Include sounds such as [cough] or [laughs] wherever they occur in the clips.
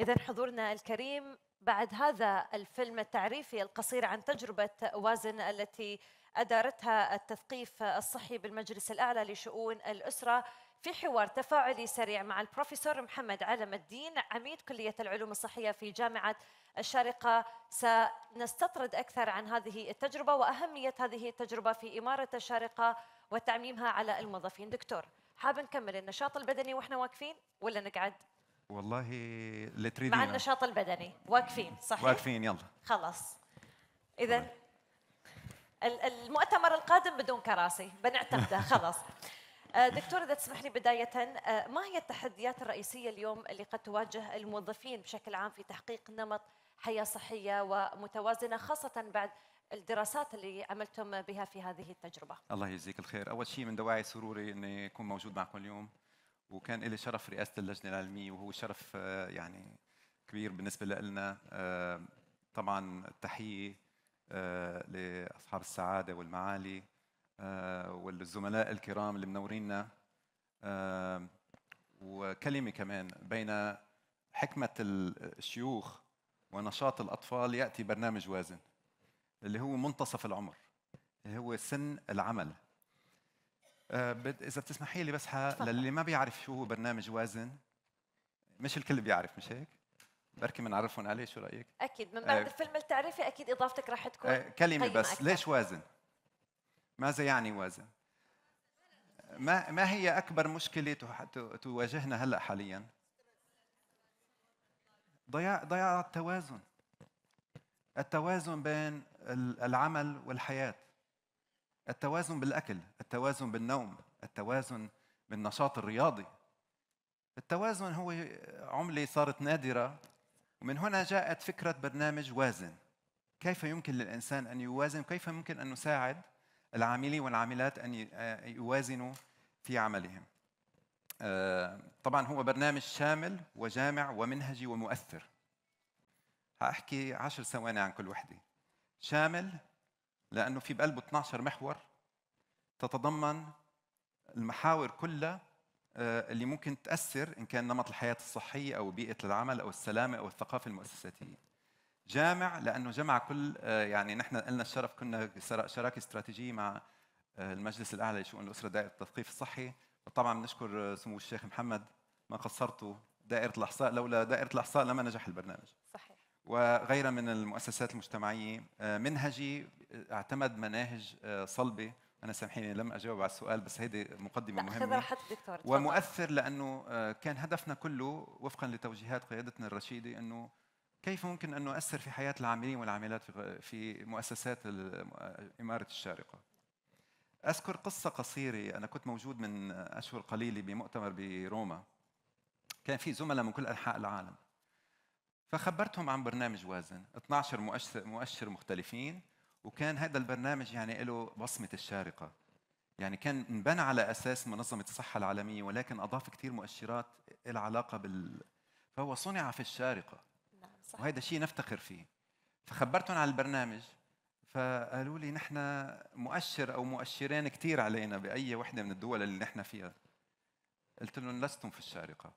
إذا حضورنا الكريم بعد هذا الفيلم التعريفي القصير عن تجربة وازن التي أدارتها التثقيف الصحي بالمجلس الأعلى لشؤون الأسرة في حوار تفاعلي سريع مع البروفيسور محمد علم الدين عميد كلية العلوم الصحية في جامعة الشارقة سنستطرد أكثر عن هذه التجربة وأهمية هذه التجربة في إمارة الشارقة وتعميمها على الموظفين دكتور حاب نكمل النشاط البدني وإحنا واقفين ولا نقعد والله اللي تريدينه مع يعني. النشاط البدني واقفين صحيح واقفين يلا خلاص اذا المؤتمر القادم بدون كراسي بنعتمده [laughs] خلاص آه، دكتور اذا تسمح لي بدايه آه، ما هي التحديات الرئيسيه اليوم اللي قد تواجه الموظفين بشكل عام في تحقيق نمط حياه صحيه ومتوازنه خاصه بعد الدراسات اللي عملتم بها في هذه التجربه الله يجزيك الخير اول شيء من دواعي سروري اني اكون موجود معكم اليوم وكان لي شرف رئاسه اللجنه العلميه وهو شرف آه، يعني كبير بالنسبه لنا آه، طبعا التحيه آه، لاصحاب السعاده والمعالي والزملاء الكرام اللي منوريننا وكلمه كمان بين حكمه الشيوخ ونشاط الاطفال ياتي برنامج وازن اللي هو منتصف العمر اللي هو سن العمل آه، اذا بتسمحي لي بس ح... للي ما بيعرف شو هو برنامج وازن مش الكل بيعرف مش هيك؟ بركي بنعرفهم عليه شو رايك؟ اكيد من بعد آه، الفيلم التعريفي اكيد اضافتك راح تكون آه كلمه بس أكثر. ليش وازن؟ ماذا يعني وازن؟ ما ما هي اكبر مشكله تواجهنا هلا حاليا؟ ضياع ضياع التوازن التوازن بين العمل والحياه التوازن بالاكل التوازن بالنوم التوازن بالنشاط الرياضي التوازن هو عمله صارت نادره ومن هنا جاءت فكره برنامج وازن كيف يمكن للانسان ان يوازن كيف يمكن ان نساعد العاملين والعاملات ان آه، يوازنوا في عملهم آه، طبعا هو برنامج شامل وجامع ومنهجي ومؤثر هأحكي عشر ثواني عن كل وحدة شامل لأنه في بقلبه 12 محور تتضمن المحاور كلها آه، اللي ممكن تأثر إن كان نمط الحياة الصحية أو بيئة العمل أو السلامة أو الثقافة المؤسساتية جامع لأنه جمع كل آه، يعني نحن لنا الشرف كنا شراكة استراتيجية مع آه، المجلس الأعلى لشؤون الأسرة دائرة التثقيف الصحي وطبعا بنشكر سمو الشيخ محمد ما قصرتوا دائرة الإحصاء لولا دائرة الإحصاء لما نجح البرنامج صحيح وغيرها من المؤسسات المجتمعية منهجي اعتمد مناهج آه، صلبه انا سامحيني لم اجاوب على السؤال بس هيدي مقدمه مهمه خذ راحتك دكتور ومؤثر لانه آه، كان هدفنا كله وفقا لتوجيهات قيادتنا الرشيده انه كيف ممكن ان نؤثر في حياه العاملين والعاملات في مؤسسات آه، اماره الشارقه اذكر قصه قصيره انا كنت موجود من اشهر قليله بمؤتمر بروما كان في زملاء من كل انحاء العالم فخبرتهم عن برنامج وازن 12 مؤشر مؤشر مختلفين وكان هذا البرنامج يعني له بصمة الشارقة يعني كان انبنى على أساس منظمة الصحة العالمية ولكن أضاف كثير مؤشرات العلاقة بال فهو صنع في الشارقة نعم وهذا شيء نفتخر فيه فخبرتهم على البرنامج فقالوا لي نحن مؤشر او مؤشرين كثير علينا باي وحده من الدول اللي نحن فيها قلت لهم لستم في الشارقه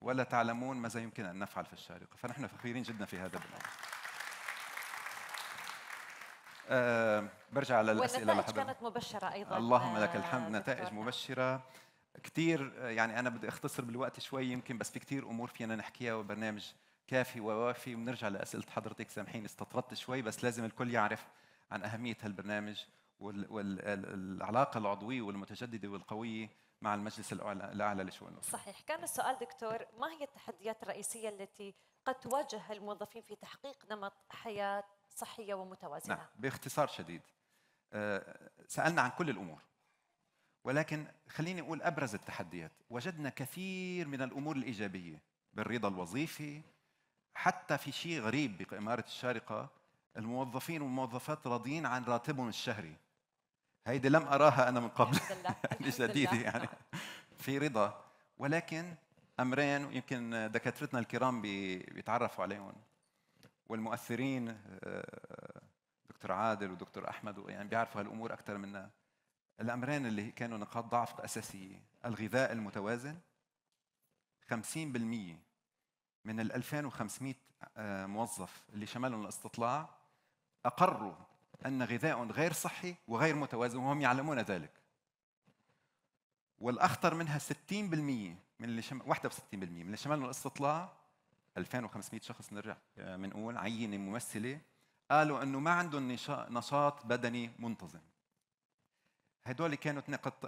ولا تعلمون ماذا يمكن ان نفعل في الشارقه فنحن فخورين جدا في هذا البرنامج آه برجع للاسئله والنتائج كانت مبشره ايضا اللهم لك الحمد آه، نتائج مبشره كثير آه، يعني انا بدي اختصر بالوقت شوي يمكن بس في كثير امور فينا نحكيها وبرنامج كافي ووافي وبنرجع لاسئله حضرتك سامحيني استطردت شوي بس لازم الكل يعرف عن اهميه هالبرنامج والعلاقه العضويه والمتجدده والقويه مع المجلس الاعلى لشؤون الاسره. صحيح، كان السؤال دكتور ما هي التحديات الرئيسيه التي قد تواجه الموظفين في تحقيق نمط حياه صحيه ومتوازنه نعم باختصار شديد آه، سالنا عن كل الامور ولكن خليني اقول ابرز التحديات وجدنا كثير من الامور الايجابيه بالرضا الوظيفي حتى في شيء غريب بإمارة الشارقة الموظفين والموظفات راضيين عن راتبهم الشهري هيدي لم أراها أنا من قبل جديدة [laughs] يعني في رضا ولكن أمرين يمكن دكاترتنا الكرام بيتعرفوا عليهم والمؤثرين آه، دكتور عادل ودكتور احمد يعني بيعرفوا هالامور اكثر منا الامرين اللي كانوا نقاط ضعف اساسيه الغذاء المتوازن 50% من ال 2500 آه، موظف اللي شملهم الاستطلاع اقروا ان غذاء غير صحي وغير متوازن وهم يعلمون ذلك والاخطر منها 60% من اللي شم... 61% من اللي شملهم الاستطلاع 2500 شخص نرجع بنقول آه، عينه ممثله قالوا انه ما عندهم نشاط بدني منتظم هدول كانوا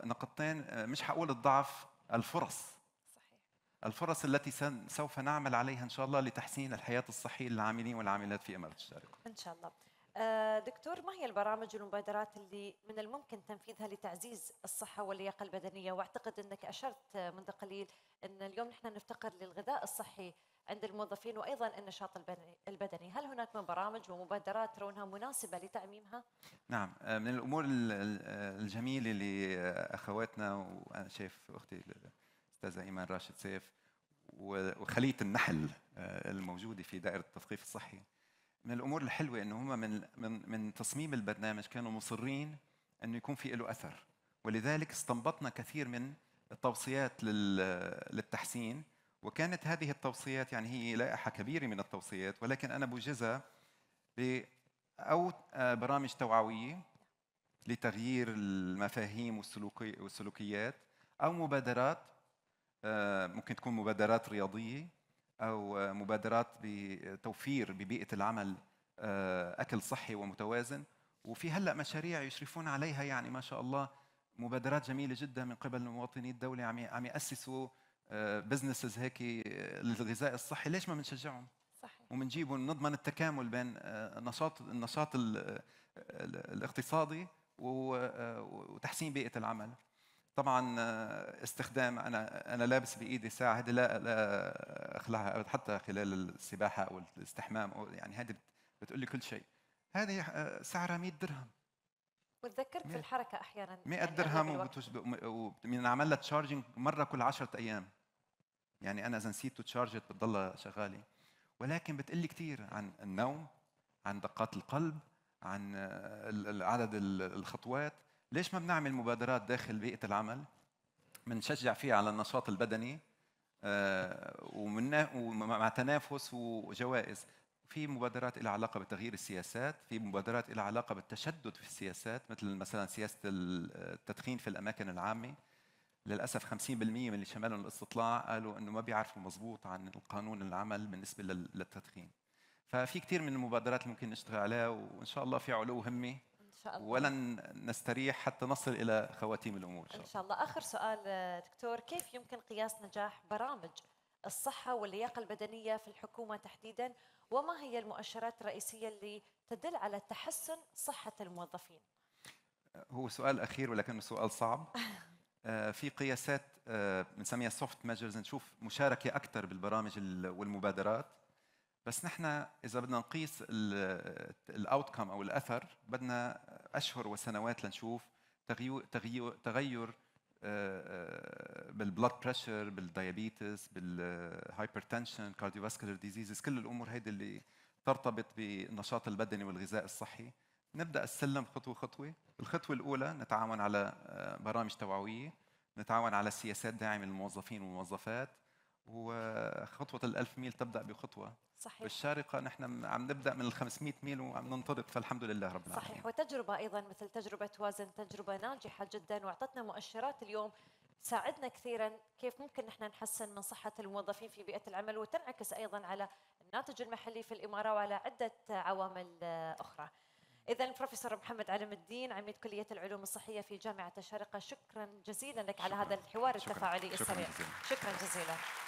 نقطتين آه، مش حقول الضعف الفرص صحيح. الفرص التي سوف نعمل عليها ان شاء الله لتحسين الحياه الصحيه للعاملين والعاملات في اماره الشارقه ان شاء الله آه، دكتور ما هي البرامج والمبادرات اللي من الممكن تنفيذها لتعزيز الصحه واللياقه البدنيه واعتقد انك اشرت منذ قليل ان اليوم نحن نفتقر للغذاء الصحي عند الموظفين وايضا النشاط البدني، هل هناك من برامج ومبادرات ترونها مناسبه لتعميمها؟ نعم آه، من الامور الجميله اللي اخواتنا وانا شايف اختي الاستاذه ايمان راشد سيف وخليه النحل آه، الموجوده في دائره التثقيف الصحي من الامور الحلوه انه هم من من من تصميم البرنامج كانوا مصرين انه يكون في له اثر ولذلك استنبطنا كثير من التوصيات للتحسين وكانت هذه التوصيات يعني هي لائحة كبيرة من التوصيات ولكن أنا بوجزها ب أو آه، برامج توعوية لتغيير المفاهيم والسلوكيات أو مبادرات آه، ممكن تكون مبادرات رياضية أو آه، مبادرات بتوفير ببيئة العمل أكل صحي ومتوازن وفي هلأ مشاريع يشرفون عليها يعني ما شاء الله مبادرات جميلة جدا من قبل مواطني الدولة عم عم يأسسوا بزنسز هيك آه، للغذاء الصحي ليش ما بنشجعهم صحيح وبنجيبهم نضمن التكامل بين آه، نشاط النشاط آه، الاقتصادي وتحسين بيئه العمل طبعا استخدام انا انا لابس بايدي ساعه هذه لا لا اخلعها حتى خلال السباحه او الاستحمام أو يعني هذه بتقول لي كل شيء هذه سعرها 100 درهم وتذكرت في الحركه احيانا 100 يعني درهم وبنعمل لها تشارجنج مره كل 10 ايام يعني انا اذا نسيت تشارجت تشارج بتضلها شغاله ولكن بتقول لي كثير عن النوم عن دقات القلب عن آه، عدد الخطوات ليش ما بنعمل مبادرات داخل بيئه العمل بنشجع فيها على النشاط البدني آه، ومن ومع تنافس وجوائز في مبادرات لها علاقه بتغيير السياسات في مبادرات لها علاقه بالتشدد في السياسات مثل مثلا سياسه آه، التدخين في الاماكن العامه للاسف 50% من اللي شمالهم الاستطلاع قالوا انه ما بيعرفوا مضبوط عن القانون العمل بالنسبه للتدخين ففي كثير من المبادرات اللي ممكن نشتغل عليها وان شاء الله في علو همه ولن نستريح حتى نصل الى خواتيم الامور ان شاء الله اخر سؤال آه، دكتور كيف يمكن قياس نجاح برامج الصحه واللياقه البدنيه في الحكومه تحديدا وما هي المؤشرات الرئيسيه اللي تدل على تحسن صحه الموظفين هو سؤال اخير ولكنه سؤال صعب [laughs] آه، في قياسات آه، بنسميها سوفت ميجرز نشوف مشاركه اكثر بالبرامج والمبادرات بس نحن اذا بدنا نقيس الاوتكم او الاثر بدنا اشهر وسنوات لنشوف تغيير تغير تغير بالبلد بريشر بالديابيتس بالهايبرتنشن كارديوفاسكولار ديزيزز كل الامور هيدي اللي ترتبط بالنشاط البدني والغذاء الصحي نبدا السلم خطوه خطوه الخطوه الاولى نتعاون على آه، برامج توعويه نتعاون على سياسات داعمه للموظفين والموظفات وخطوة الألف ميل تبدأ بخطوة صحيح بالشارقة نحن عم نبدأ من ال 500 ميل وعم ننطلق فالحمد لله رب العالمين صحيح وتجربة أيضا مثل تجربة وازن تجربة ناجحة جدا وأعطتنا مؤشرات اليوم ساعدنا كثيرا كيف ممكن نحن نحسن من صحة الموظفين في بيئة العمل وتنعكس أيضا على الناتج المحلي في الإمارة وعلى عدة عوامل آه، أخرى إذا البروفيسور محمد علم الدين عميد كلية العلوم الصحية في جامعة الشارقة شكرا جزيلا لك شكرا على هذا الحوار شكرا التفاعلي السريع شكرا جزيلا.